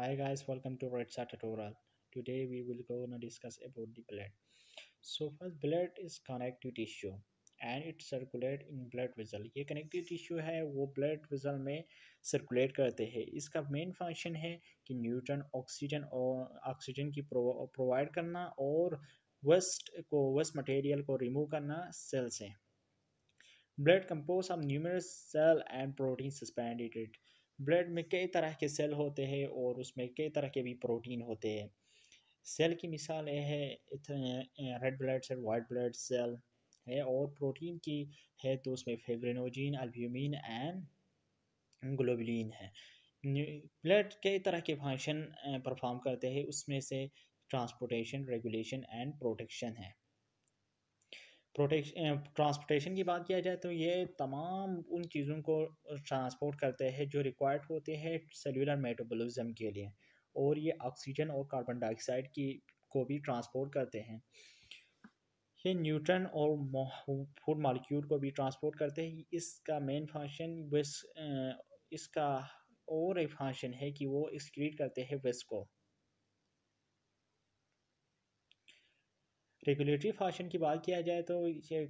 hi guys welcome to red redsa tutorial today we will go and discuss about the blood so first blood is connective tissue and it circulate in blood vessel ये connective tissue है वो blood vessel में circulate करते हैं इसका main function है कि nutrient oxygen और ऑक्सीजन की प्रोवाइड करना और waste को वेस्ट मटेरियल को रिमूव करना सेल से blood compose of numerous cell and protein suspended ब्रेड में कई तरह के सेल होते हैं और उसमें कई तरह के भी प्रोटीन होते हैं सेल की मिसाल ये है red blood cell white blood cell है और प्रोटीन की है तो उसमें फेब्रेनोजिन अल्ब्यूमिन एंड ग्लोबिलीन है ब्लड कई तरह के फंक्शन परफॉर्म करते हैं उसमें से ट्रांसपोर्टेशन रेगुलेशन एंड प्रोटेक्शन है प्रोटेक्शन ट्रांसपोर्टेशन की बात किया जाए तो ये तमाम उन चीज़ों को ट्रांसपोर्ट करते हैं जो रिक्वायर्ड होते हैं सेलुलर मेटाबॉलिज्म के लिए और ये ऑक्सीजन और कार्बन डाइऑक्साइड की को भी ट्रांसपोर्ट करते हैं ये न्यूट्रन और फूड मालिक्यूल को भी ट्रांसपोर्ट करते हैं इसका मेन फंक्शन इसका और एक फंक्शन है कि वो स्क्रीट करते हैं वेस्ट को रेगुलेटरी फाशन की बात किया जाए तो ये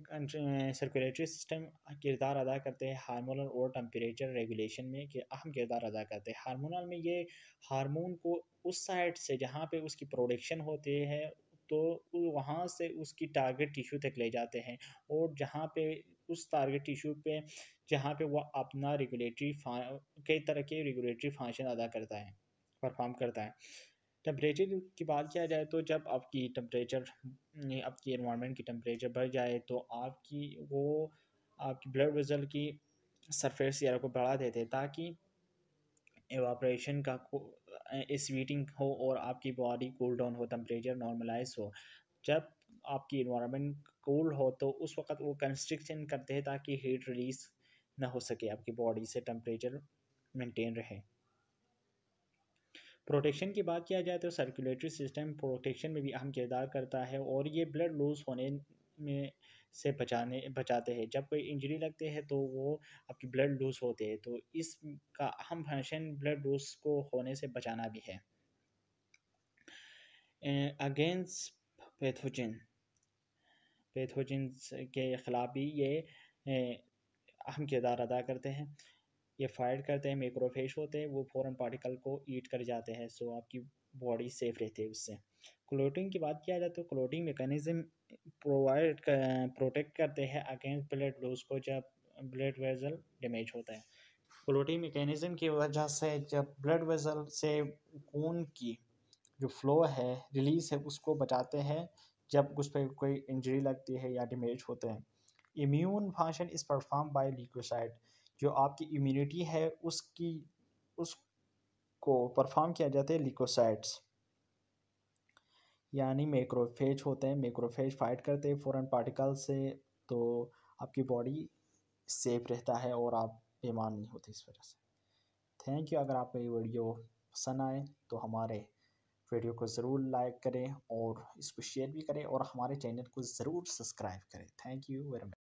सर्कुलेटरी सिस्टम किरदार अदा करते हैं हार्मोनल और टम्परेचर रेगुलेशन में कि अहम किरदार अदा करते हैं हार्मोनल में ये हार्मोन को उस साइड से जहाँ पे उसकी प्रोडक्शन होती है तो वहाँ से उसकी टारगेट टिश्यू तक ले जाते हैं और जहाँ पे उस टारगेट टिश्यू पे जहाँ पे वह अपना रेगुलेटरी कई तरह के रेगुलेटरी फंक्शन अदा करता है परफॉर्म करता है टेम्परेचर की बात किया जाए तो जब आपकी टेम्परेचर आपकी इन्वामेंट की टेम्परेचर बढ़ जाए तो आपकी वो आपकी ब्लड वेज़ल की सरफेस एयर को बढ़ा देते ताकि एवाप्रेशन का स्वीटिंग हो और आपकी बॉडी कूल डाउन हो टम्परेचर नॉर्मलाइज हो जब आपकी इन्वामेंट कूल हो तो उस वक्त वो कंस्ट्रिक्शन करते हैं ताकि हीट रिलीज ना हो सके आपकी बॉडी से टम्परेचर मेंटेन रहे प्रोटेक्शन की बात किया जाए तो सर्कुलेटरी सिस्टम प्रोटेक्शन में भी अहम किरदार करता है और ये ब्लड लूज होने में से बचाने बचाते हैं जब कोई इंजरी लगते हैं तो वो आपकी ब्लड लूज होते हैं तो इसका अहम फंक्शन ब्लड लूज को होने से बचाना भी है अगेंस्ट पैथोजन पैथोजन के ख़िलाफ़ भी ये अहम किरदार अदा करते हैं ये फायर करते हैं मैक्रोफेज होते हैं वो फॉरन पार्टिकल को ईट कर जाते हैं सो आपकी बॉडी सेफ रहती है उससे क्लोटिंग की बात किया जाए तो क्लोटिंग मेकनिज़म प्रोवाइड प्रोटेक्ट करते हैं अगेंस्ट ब्लड लूज को जब ब्लड वेजल डैमेज होता है क्लोटिंग मेकनिज़म की वजह से जब ब्लड वेजल से खून की जो फ्लो है रिलीज है उसको बचाते हैं जब उस पर कोई इंजरी लगती है या डैमेज होते हैं immune function is perform by लिक्विसाइड जो आपकी इम्यूनिटी है उसकी उसको परफॉर्म किया जाता है लिकोसाइट्स यानी मेक्रोफेज होते हैं मेक्रोफेज फाइट करते हैं फॉरन पार्टिकल से तो आपकी बॉडी सेफ रहता है और आप बीमार नहीं होते इस वजह से थैंक यू अगर आपको ये वीडियो पसंद आए तो हमारे वीडियो को ज़रूर लाइक करें और इसको शेयर भी करें और हमारे चैनल को ज़रूर सब्सक्राइब करें थैंक यू वेरी मच